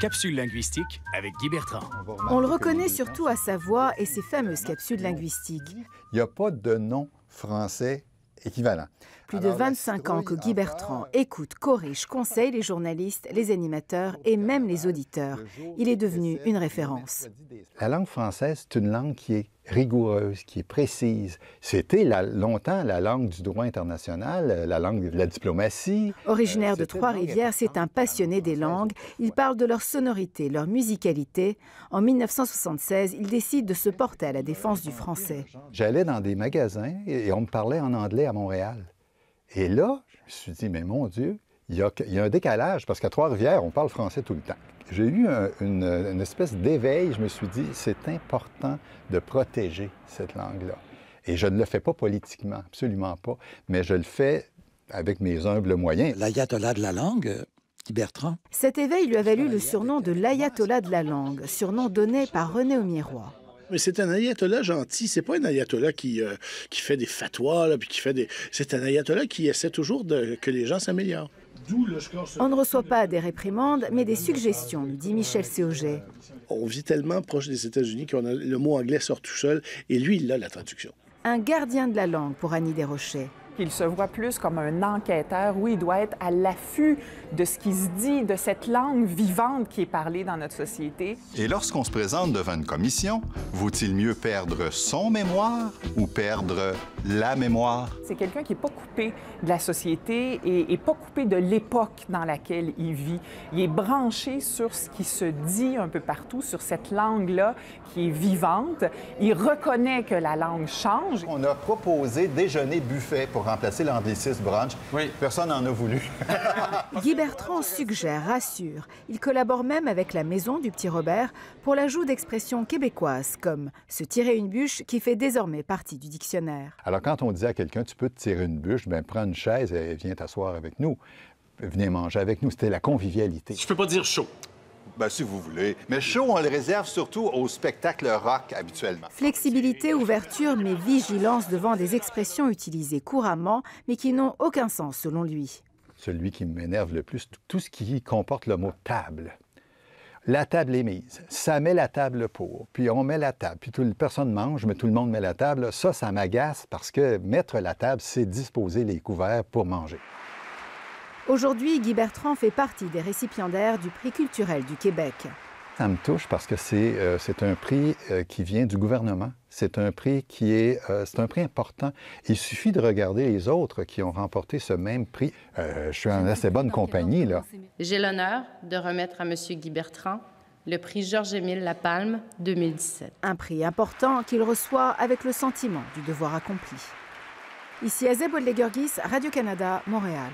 Capsule linguistique avec Guy Bertrand. On, le reconnaît surtout à sa voix et ses fameuses capsules linguistiques. Il n'y a pas de nom français équivalent. Plus de 25 ans que Guy Bertrand écoute, corrige, conseille les journalistes, les animateurs et même les auditeurs. Il est devenu une référence. La langue française, c'est une langue qui est rigoureuse, qui est précise. C'était longtemps la langue du droit international, euh, la langue de la diplomatie. Originaire euh, de Trois-Rivières, c'est un passionné des langues. Il parle de leur sonorité, leur musicalité. En 1976, il décide de se porter à la défense du français. J'allais dans des magasins et on me parlait en anglais à Montréal. Et là, je me suis dit, mais mon Dieu, il y, a, un décalage parce qu'à Trois-Rivières, on parle français tout le temps. J'ai eu une, espèce d'éveil. Je me suis dit, c'est important de protéger cette langue-là. Et je ne le fais pas politiquement, absolument pas, mais je le fais avec mes humbles moyens. L'ayatollah de la langue, euh, Bertrand. Cet éveil lui a valu le surnom de l'ayatollah de la langue, surnom donné par René au Mais c'est un ayatollah gentil, c'est pas un ayatollah qui, euh, fait des fatwas, puis qui fait des... C'est un ayatollah qui essaie toujours de... que les gens s'améliorent. On ne reçoit pas des réprimandes, mais des suggestions, dit Michel Séoget. On vit tellement proche des États-Unis que le mot anglais sort tout seul, et lui, il a la traduction. Un gardien de la langue pour Annie Desrochers. Il se voit plus comme un enquêteur. Oui, il doit être à l'affût de ce qui se dit, de cette langue vivante qui est parlée dans notre société. Et lorsqu'on se présente devant une commission, vaut-il mieux perdre son mémoire ou perdre la mémoire? C'est quelqu'un qui n'est pas coupé de la société et, et pas coupé de l'époque dans laquelle il vit. Il est branché sur ce qui se dit un peu partout, sur cette langue-là qui est vivante. Il reconnaît que la langue change. On a proposé déjeuner buffet pour remplacer six brunch. Oui. Personne n'en a voulu. Guy Bertrand suggère, rassure. Il collabore même avec la Maison du Petit Robert pour l'ajout d'expressions québécoises comme se tirer une bûche qui fait désormais partie du dictionnaire. Alors quand on dit à quelqu'un tu peux te tirer une bûche, ben prends une chaise et viens t'asseoir avec nous. Venez manger avec nous. C'était la convivialité. Je peux pas dire chaud. Ben, si vous voulez. Mais chaud, on le réserve surtout aux spectacles rock habituellement. Flexibilité, ouverture, mais vigilance devant des expressions utilisées couramment, mais qui n'ont aucun sens selon lui. Celui qui m'énerve le plus, tout ce qui comporte le mot table la table est mise, ça met la table pour, puis on met la table, puis tout, personne mange, mais tout le monde met la table. Ça, ça m'agace parce que mettre la table, c'est disposer les couverts pour manger. Aujourd'hui, Guy Bertrand fait partie des récipiendaires du prix culturel du Québec. Ça me touche parce que c'est euh, un prix euh, qui vient du gouvernement. C'est un prix qui est, euh, c'est un prix important. Il suffit de regarder les autres qui ont remporté ce même prix. je suis en assez bonne compagnie là. J'ai l'honneur de remettre à M. Guy Bertrand le prix Georges-Émile Lapalme 2017. Un prix important qu'il reçoit avec le sentiment du devoir accompli. Ici Azeb Odlegurgis, Radio-Canada, Montréal.